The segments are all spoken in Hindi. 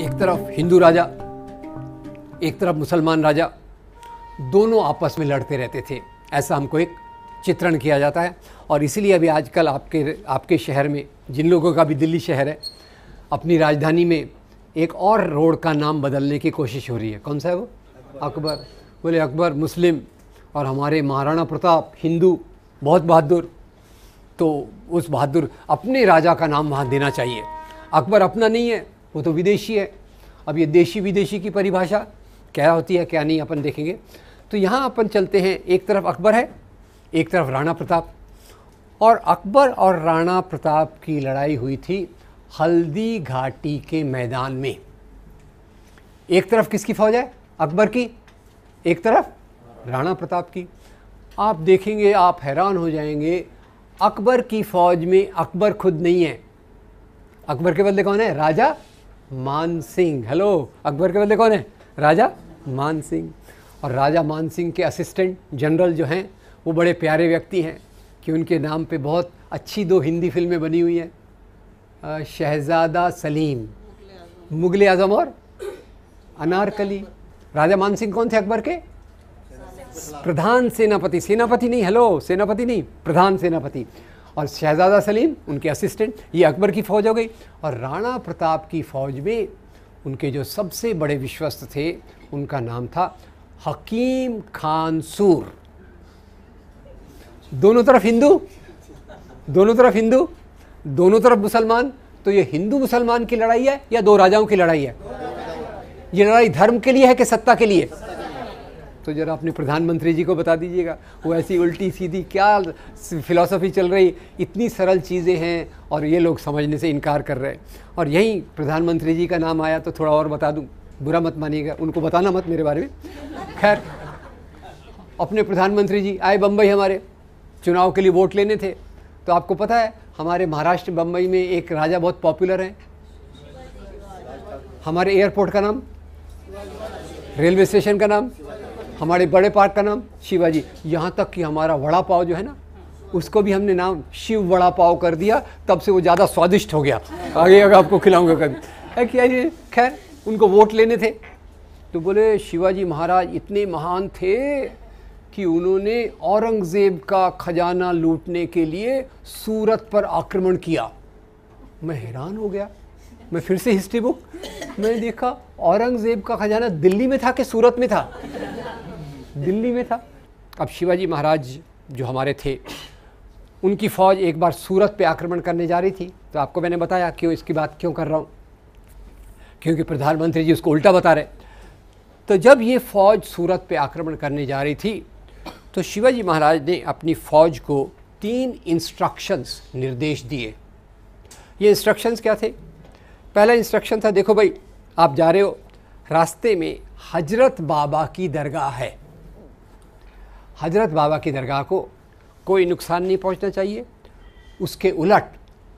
एक तरफ हिंदू राजा एक तरफ मुसलमान राजा दोनों आपस में लड़ते रहते थे ऐसा हमको एक चित्रण किया जाता है और इसीलिए अभी आजकल आपके आपके शहर में जिन लोगों का भी दिल्ली शहर है अपनी राजधानी में एक और रोड का नाम बदलने की कोशिश हो रही है कौन सा है वो अकबर बोले अकबर मुस्लिम और हमारे महाराणा प्रताप हिंदू बहुत बहादुर तो उस बहादुर अपने राजा का नाम वहाँ देना चाहिए अकबर अपना नहीं है वो तो विदेशी है अब ये देशी विदेशी की परिभाषा क्या होती है क्या नहीं अपन देखेंगे तो यहाँ अपन चलते हैं एक तरफ अकबर है एक तरफ राणा प्रताप और अकबर और राणा प्रताप की लड़ाई हुई थी हल्दी घाटी के मैदान में एक तरफ किसकी फौज है अकबर की एक तरफ राणा प्रताप की आप देखेंगे आप हैरान हो जाएंगे अकबर की फौज में अकबर खुद नहीं है अकबर के बदले कौन है राजा मान सिंह हेलो अकबर के बदले कौन है राजा मान सिंह और राजा मान सिंह के असिस्टेंट जनरल जो हैं वो बड़े प्यारे व्यक्ति हैं कि उनके नाम पे बहुत अच्छी दो हिंदी फिल्में बनी हुई हैं शहजादा सलीम मुगल आजम और अनारकली राजा मान सिंह कौन थे अकबर के प्रधान सेनापति सेनापति नहीं हेलो सेनापति नहीं प्रधान सेनापति और शहजादा सलीम उनके असिस्टेंट ये अकबर की फ़ौज हो गई और राणा प्रताप की फ़ौज में उनके जो सबसे बड़े विश्वस्त थे उनका नाम था हकीम खान सूर दोनों तरफ हिंदू दोनों तरफ हिंदू दोनों तरफ मुसलमान तो ये हिंदू मुसलमान की लड़ाई है या दो राजाओं की लड़ाई है ये लड़ाई धर्म के लिए है कि सत्ता के लिए तो ज़रा अपने प्रधानमंत्री जी को बता दीजिएगा वो ऐसी उल्टी सीधी क्या फ़िलासफ़ी चल रही इतनी सरल चीज़ें हैं और ये लोग समझने से इनकार कर रहे हैं और यहीं प्रधानमंत्री जी का नाम आया तो थोड़ा और बता दूँ बुरा मत मानिएगा उनको बताना मत मेरे बारे में खैर अपने प्रधानमंत्री जी आए बम्बई हमारे चुनाव के लिए वोट लेने थे तो आपको पता है हमारे महाराष्ट्र बम्बई में एक राजा बहुत पॉपुलर हैं हमारे एयरपोर्ट का नाम रेलवे स्टेशन का नाम हमारे बड़े पार्क का नाम शिवाजी यहाँ तक कि हमारा वड़ा पाव जो है ना उसको भी हमने नाम शिव वड़ा पाव कर दिया तब से वो ज़्यादा स्वादिष्ट हो गया आगे अगर आपको खिलाऊंगा कभी क्या खैर उनको वोट लेने थे तो बोले शिवाजी महाराज इतने महान थे कि उन्होंने औरंगज़ेब का खजाना लूटने के लिए सूरत पर आक्रमण किया मैं हैरान हो गया मैं फिर से हिस्ट्री बुक मैंने देखा औरंगज़ेब का खजाना दिल्ली में था कि सूरत में था दिल्ली में था अब शिवाजी महाराज जो हमारे थे उनकी फ़ौज एक बार सूरत पे आक्रमण करने जा रही थी तो आपको मैंने बताया क्यों इसकी बात क्यों कर रहा हूँ क्योंकि प्रधानमंत्री जी उसको उल्टा बता रहे तो जब ये फ़ौज सूरत पे आक्रमण करने जा रही थी तो शिवाजी महाराज ने अपनी फ़ौज को तीन इंस्ट्रक्शंस निर्देश दिए ये इंस्ट्रक्शंस क्या थे पहला इंस्ट्रक्शन था देखो भाई आप जा रहे हो रास्ते में हजरत बाबा की दरगाह है हजरत बाबा की दरगाह को कोई नुकसान नहीं पहुंचना चाहिए उसके उलट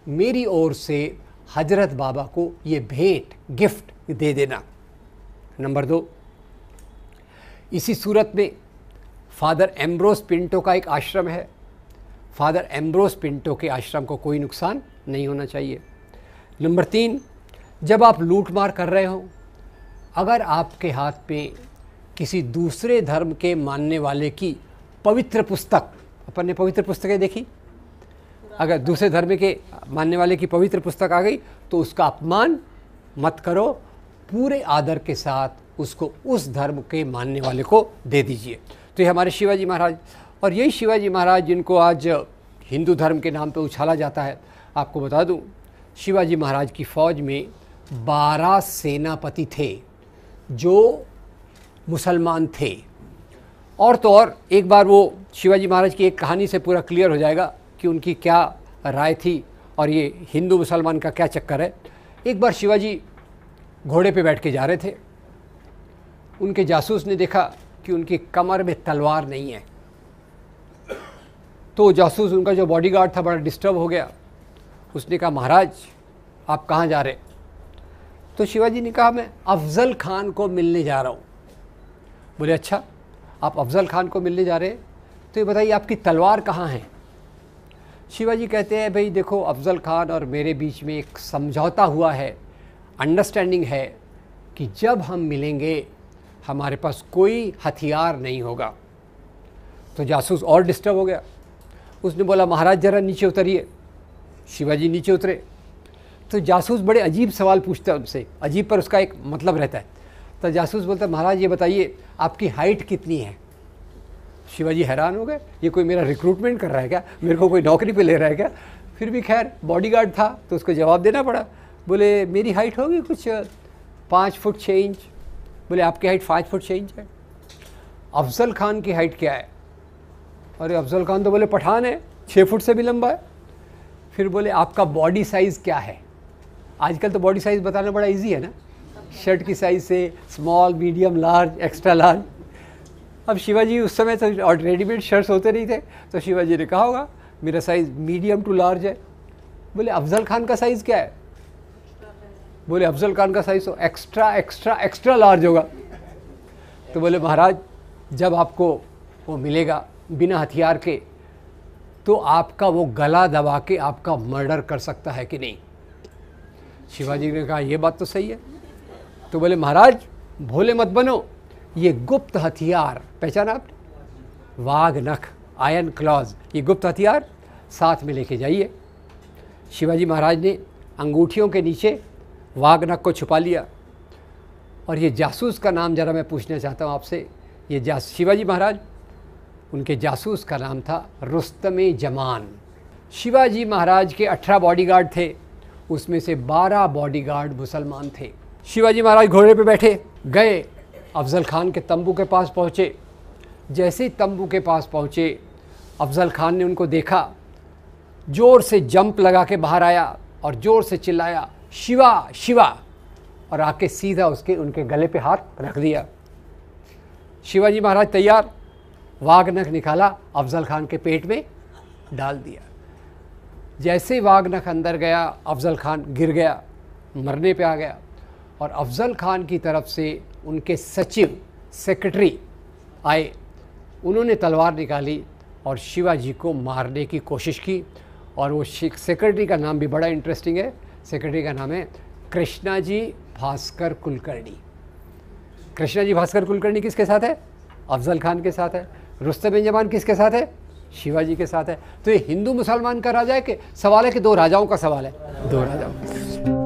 मेरी ओर से हजरत बाबा को ये भेंट गिफ्ट दे देना नंबर दो इसी सूरत में फादर एम्ब्रोस पिंटो का एक आश्रम है फादर एम्ब्रोस पिंटो के आश्रम को कोई नुकसान नहीं होना चाहिए नंबर तीन जब आप लूट मार कर रहे हो अगर आपके हाथ में किसी दूसरे धर्म के मानने वाले की पवित्र पुस्तक अपन ने पवित्र पुस्तकें देखी अगर दूसरे धर्म के मानने वाले की पवित्र पुस्तक आ गई तो उसका अपमान मत करो पूरे आदर के साथ उसको उस धर्म के मानने वाले को दे दीजिए तो ये हमारे शिवाजी महाराज और यही शिवाजी महाराज जिनको आज हिंदू धर्म के नाम पर उछाला जाता है आपको बता दूं शिवाजी महाराज की फ़ौज में बारह सेनापति थे जो मुसलमान थे और तो और एक बार वो शिवाजी महाराज की एक कहानी से पूरा क्लियर हो जाएगा कि उनकी क्या राय थी और ये हिंदू मुसलमान का क्या चक्कर है एक बार शिवाजी घोड़े पे बैठ के जा रहे थे उनके जासूस ने देखा कि उनकी कमर में तलवार नहीं है तो जासूस उनका जो बॉडीगार्ड था बड़ा डिस्टर्ब हो गया उसने कहा महाराज आप कहाँ जा रहे तो शिवाजी ने कहा मैं अफजल खान को मिलने जा रहा हूँ बोले अच्छा आप अफजल खान को मिलने जा रहे हैं तो ये बताइए आपकी तलवार कहाँ है शिवाजी कहते हैं भाई देखो अफजल खान और मेरे बीच में एक समझौता हुआ है अंडरस्टैंडिंग है कि जब हम मिलेंगे हमारे पास कोई हथियार नहीं होगा तो जासूस और डिस्टर्ब हो गया उसने बोला महाराज ज़रा नीचे उतरिए शिवाजी नीचे उतरे तो जासूस बड़े अजीब सवाल पूछता है उनसे अजीब पर उसका एक मतलब रहता है तो जासूस बोलता महाराज ये बताइए आपकी हाइट कितनी है शिवाजी हैरान हो गए ये कोई मेरा रिक्रूटमेंट कर रहा है क्या मेरे को कोई नौकरी पे ले रहा है क्या फिर भी खैर बॉडीगार्ड था तो उसको जवाब देना पड़ा बोले मेरी हाइट होगी कुछ पाँच फुट छः इंच बोले आपकी हाइट पाँच फुट छः इंच है अफजल खान की हाइट क्या है अरे अफजल खान तो बोले पठान है छः फुट से भी लंबा है फिर बोले आपका बॉडी साइज़ क्या है आजकल तो बॉडी साइज़ बताना बड़ा इजी है ना शर्ट की साइज़ से small medium large extra large अब शिवाजी उस समय तो और रेडीमेड शर्ट्स होते नहीं थे तो शिवाजी ने कहा होगा मेरा साइज़ मीडियम टू लार्ज है बोले अफजल खान का साइज़ क्या है बोले अफजल खान का साइज़ तो एक्स्ट्रा एक्स्ट्रा एक्स्ट्रा लार्ज होगा तो बोले महाराज जब आपको वो मिलेगा बिना हथियार के तो आपका वो गला दबा के आपका मर्डर कर सकता है कि नहीं शिवाजी ने कहा यह बात तो सही है तो बोले महाराज भोले मत बनो ये गुप्त हथियार पहचाना आपने वाघ नख आयन क्लॉज ये गुप्त हथियार साथ में लेके जाइए शिवाजी महाराज ने अंगूठियों के नीचे वाघ नख को छुपा लिया और ये जासूस का नाम ज़रा मैं पूछना चाहता हूँ आपसे ये जा शिवाजी महाराज उनके जासूस का नाम था रुस्तम जमान शिवाजी महाराज के अठारह बॉडीगार्ड थे उसमें से बारह बॉडीगार्ड मुसलमान थे शिवाजी महाराज घोड़े पे बैठे गए अफजल खान के तंबू के पास पहुँचे जैसे ही तंबू के पास पहुँचे अफजल खान ने उनको देखा ज़ोर से जंप लगा के बाहर आया और ज़ोर से चिल्लाया शिवा शिवा और आके सीधा उसके उनके गले पे हाथ रख दिया शिवाजी महाराज तैयार वाघनख निकाला अफजल खान के पेट में डाल दिया जैसे वाघनख अंदर गया अफजल खान गिर गया मरने पे आ गया और अफज़ल खान की तरफ से उनके सचिव सेक्रेटरी आए उन्होंने तलवार निकाली और शिवाजी को मारने की कोशिश की और वो सेक्रेटरी का नाम भी बड़ा इंटरेस्टिंग है सेक्रेटरी का नाम है कृष्णा जी भास्कर कुलकर्णी कृष्णा जी भास्कर कुलकर्णी किसके साथ है अफजल खान के साथ है रुस्तम जमान किसके साथ है शिवाजी के साथ है तो ये हिंदू मुसलमान का राजा है कि सवाल है कि दो राजाओं का सवाल है दो राजाओं